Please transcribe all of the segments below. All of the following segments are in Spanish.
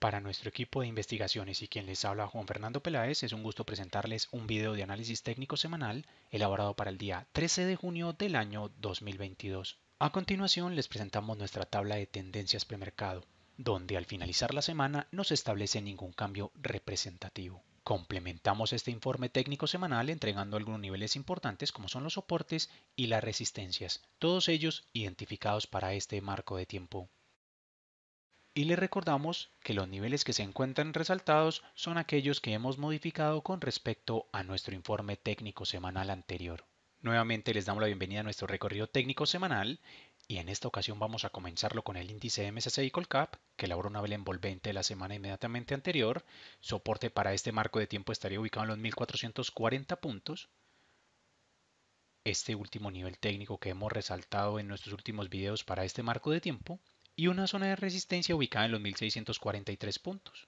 para nuestro equipo de investigaciones y quien les habla Juan Fernando Peláez, es un gusto presentarles un video de análisis técnico semanal elaborado para el día 13 de junio del año 2022. A continuación les presentamos nuestra tabla de tendencias premercado, donde al finalizar la semana no se establece ningún cambio representativo. Complementamos este informe técnico semanal entregando algunos niveles importantes como son los soportes y las resistencias, todos ellos identificados para este marco de tiempo y les recordamos que los niveles que se encuentran resaltados son aquellos que hemos modificado con respecto a nuestro informe técnico semanal anterior. Nuevamente les damos la bienvenida a nuestro recorrido técnico semanal y en esta ocasión vamos a comenzarlo con el índice MSCI Cap, que elaboró una vela envolvente de la semana inmediatamente anterior. Soporte para este marco de tiempo estaría ubicado en los 1440 puntos. Este último nivel técnico que hemos resaltado en nuestros últimos videos para este marco de tiempo y una zona de resistencia ubicada en los 1643 puntos.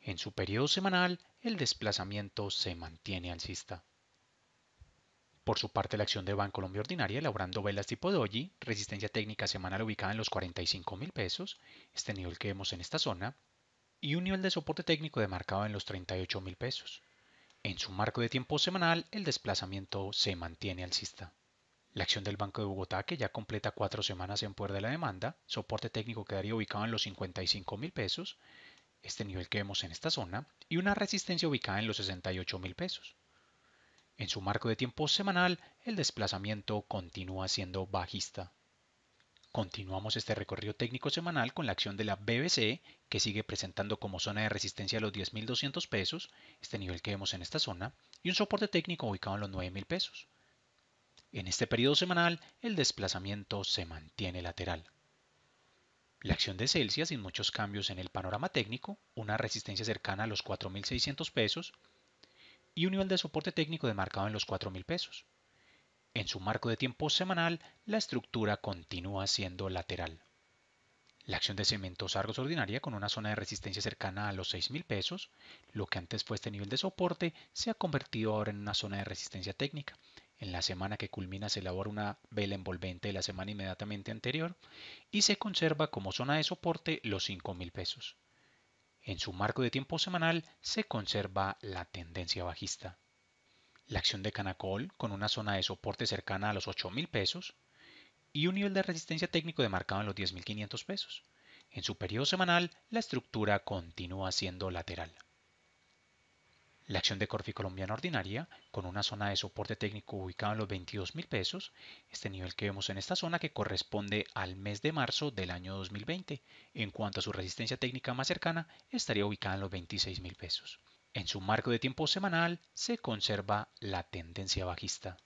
En su periodo semanal, el desplazamiento se mantiene alcista. Por su parte, la acción de Colombia Ordinaria, elaborando velas tipo doji, resistencia técnica semanal ubicada en los 45 mil pesos, este nivel que vemos en esta zona, y un nivel de soporte técnico demarcado en los 38 mil pesos. En su marco de tiempo semanal, el desplazamiento se mantiene alcista. La acción del Banco de Bogotá, que ya completa cuatro semanas en puerta de la demanda, soporte técnico quedaría ubicado en los 55 mil pesos, este nivel que vemos en esta zona, y una resistencia ubicada en los 68 mil pesos. En su marco de tiempo semanal, el desplazamiento continúa siendo bajista. Continuamos este recorrido técnico semanal con la acción de la BBC, que sigue presentando como zona de resistencia los 10.200 pesos, este nivel que vemos en esta zona, y un soporte técnico ubicado en los 9.000 pesos. En este periodo semanal, el desplazamiento se mantiene lateral. La acción de Celsius sin muchos cambios en el panorama técnico, una resistencia cercana a los 4.600 pesos y un nivel de soporte técnico demarcado en los 4.000 pesos. En su marco de tiempo semanal, la estructura continúa siendo lateral. La acción de cementos Argos ordinaria con una zona de resistencia cercana a los 6.000 pesos, lo que antes fue este nivel de soporte, se ha convertido ahora en una zona de resistencia técnica en la semana que culmina se elabora una vela envolvente de la semana inmediatamente anterior y se conserva como zona de soporte los 5,000 mil pesos. En su marco de tiempo semanal se conserva la tendencia bajista. La acción de Canacol con una zona de soporte cercana a los 8,000 mil pesos y un nivel de resistencia técnico demarcado en los 10.500 pesos. En su periodo semanal, la estructura continúa siendo lateral la acción de Corfi Colombiana Ordinaria, con una zona de soporte técnico ubicada en los 22 mil pesos, este nivel que vemos en esta zona que corresponde al mes de marzo del año 2020. En cuanto a su resistencia técnica más cercana, estaría ubicada en los 26 mil pesos. En su marco de tiempo semanal se conserva la tendencia bajista.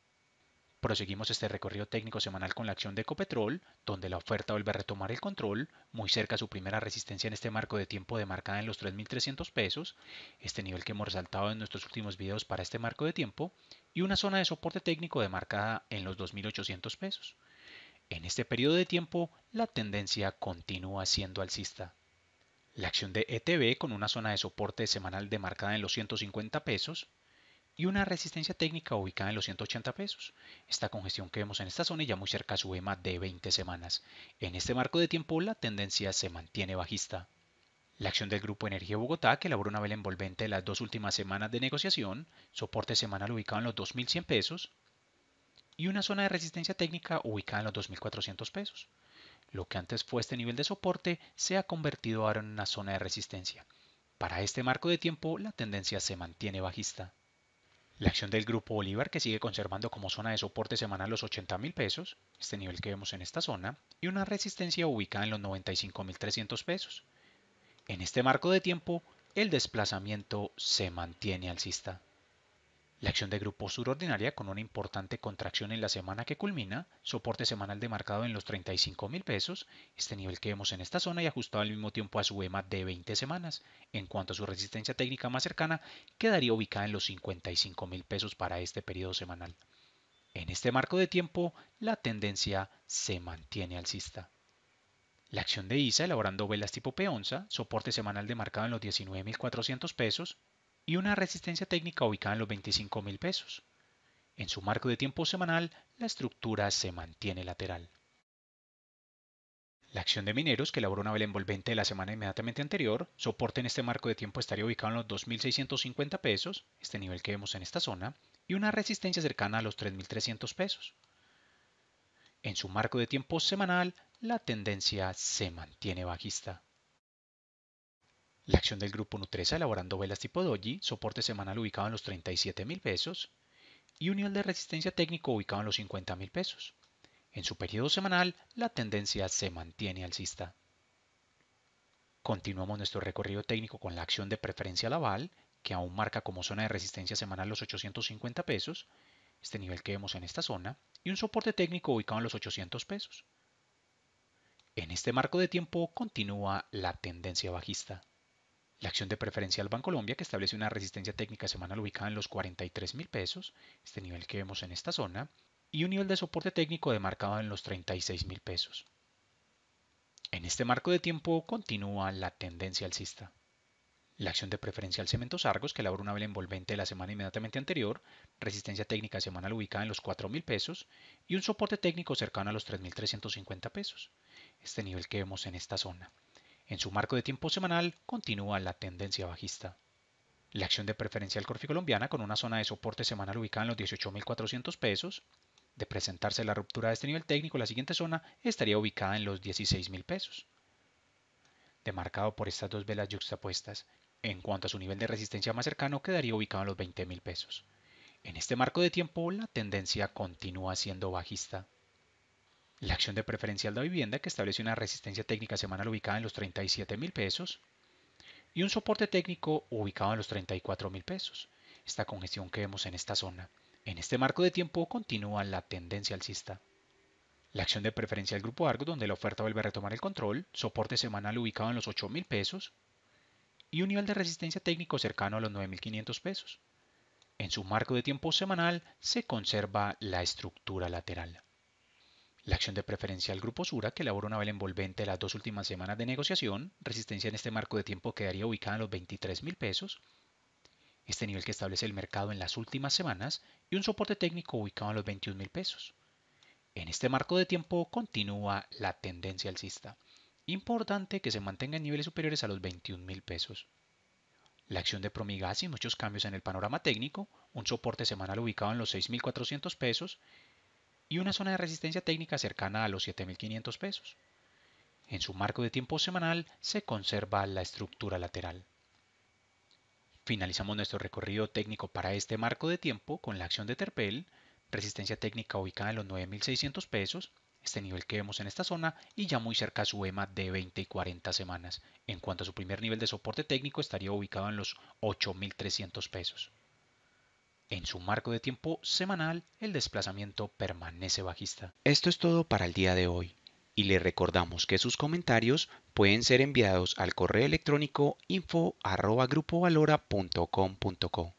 Proseguimos este recorrido técnico semanal con la acción de Ecopetrol, donde la oferta vuelve a retomar el control, muy cerca a su primera resistencia en este marco de tiempo demarcada en los 3.300 pesos, este nivel que hemos resaltado en nuestros últimos videos para este marco de tiempo, y una zona de soporte técnico demarcada en los 2.800 pesos. En este periodo de tiempo, la tendencia continúa siendo alcista. La acción de ETB con una zona de soporte semanal demarcada en los 150 pesos, y una resistencia técnica ubicada en los 180 pesos. Esta congestión que vemos en esta zona ya muy cerca a su EMA de 20 semanas. En este marco de tiempo la tendencia se mantiene bajista. La acción del Grupo Energía Bogotá, que elaboró una vela envolvente las dos últimas semanas de negociación, soporte semanal ubicado en los 2.100 pesos y una zona de resistencia técnica ubicada en los 2.400 pesos. Lo que antes fue este nivel de soporte se ha convertido ahora en una zona de resistencia. Para este marco de tiempo, la tendencia se mantiene bajista. La acción del Grupo Bolívar que sigue conservando como zona de soporte semanal los 80 mil pesos, este nivel que vemos en esta zona, y una resistencia ubicada en los 95,300 mil pesos. En este marco de tiempo, el desplazamiento se mantiene alcista. La acción de grupo sur ordinaria con una importante contracción en la semana que culmina, soporte semanal demarcado en los 35 mil pesos, este nivel que vemos en esta zona y ajustado al mismo tiempo a su EMA de 20 semanas. En cuanto a su resistencia técnica más cercana, quedaría ubicada en los 55 mil pesos para este periodo semanal. En este marco de tiempo, la tendencia se mantiene alcista. La acción de ISA elaborando velas tipo P11, soporte semanal demarcado en los 19.400 pesos, y una resistencia técnica ubicada en los $25,000 pesos. En su marco de tiempo semanal, la estructura se mantiene lateral. La acción de mineros, que elaboró una vela envolvente de la semana inmediatamente anterior, soporte en este marco de tiempo estaría ubicado en los 2.650 pesos, este nivel que vemos en esta zona, y una resistencia cercana a los 3.300 pesos. En su marco de tiempo semanal, la tendencia se mantiene bajista. La acción del grupo Nutresa elaborando velas tipo doji, soporte semanal ubicado en los 37 mil pesos y un nivel de resistencia técnico ubicado en los 50 mil pesos. En su periodo semanal, la tendencia se mantiene alcista. Continuamos nuestro recorrido técnico con la acción de preferencia Laval, que aún marca como zona de resistencia semanal los 850 pesos, este nivel que vemos en esta zona, y un soporte técnico ubicado en los 800 pesos. En este marco de tiempo continúa la tendencia bajista. La acción de preferencia preferencial Colombia que establece una resistencia técnica semanal ubicada en los 43 mil pesos, este nivel que vemos en esta zona, y un nivel de soporte técnico demarcado en los $36,000. mil pesos. En este marco de tiempo continúa la tendencia alcista. La acción de preferencial Cementos Argos, que elabora una vela envolvente de la semana inmediatamente anterior, resistencia técnica semanal ubicada en los 4.000 pesos y un soporte técnico cercano a los 3.350 pesos, este nivel que vemos en esta zona. En su marco de tiempo semanal continúa la tendencia bajista. La acción de preferencial corficolombiana con una zona de soporte semanal ubicada en los 18.400 pesos. De presentarse la ruptura de este nivel técnico, la siguiente zona estaría ubicada en los 16.000 pesos. Demarcado por estas dos velas yuxtapuestas, en cuanto a su nivel de resistencia más cercano, quedaría ubicado en los 20.000 pesos. En este marco de tiempo, la tendencia continúa siendo bajista. La acción de preferencial de vivienda que establece una resistencia técnica semanal ubicada en los 37 mil pesos y un soporte técnico ubicado en los 34 mil pesos. Esta congestión que vemos en esta zona, en este marco de tiempo, continúa la tendencia alcista. La acción de preferencia del grupo Argo, donde la oferta vuelve a retomar el control, soporte semanal ubicado en los 8,000 mil pesos y un nivel de resistencia técnico cercano a los 9.500 pesos. En su marco de tiempo semanal se conserva la estructura lateral. La acción de preferencia al Grupo Sura, que elaboró una vela envolvente las dos últimas semanas de negociación, resistencia en este marco de tiempo quedaría ubicada en los 23 mil pesos, este nivel que establece el mercado en las últimas semanas, y un soporte técnico ubicado en los 21 mil pesos. En este marco de tiempo continúa la tendencia alcista. Importante que se mantenga en niveles superiores a los 21 mil pesos. La acción de Promigas y muchos cambios en el panorama técnico, un soporte semanal ubicado en los 6.400 pesos y una zona de resistencia técnica cercana a los 7.500 pesos. En su marco de tiempo semanal se conserva la estructura lateral. Finalizamos nuestro recorrido técnico para este marco de tiempo con la acción de Terpel, resistencia técnica ubicada en los 9.600 pesos, este nivel que vemos en esta zona y ya muy cerca su EMA de 20 y 40 semanas. En cuanto a su primer nivel de soporte técnico estaría ubicado en los 8.300 pesos. En su marco de tiempo semanal, el desplazamiento permanece bajista. Esto es todo para el día de hoy y le recordamos que sus comentarios pueden ser enviados al correo electrónico info@grupovalora.com.co.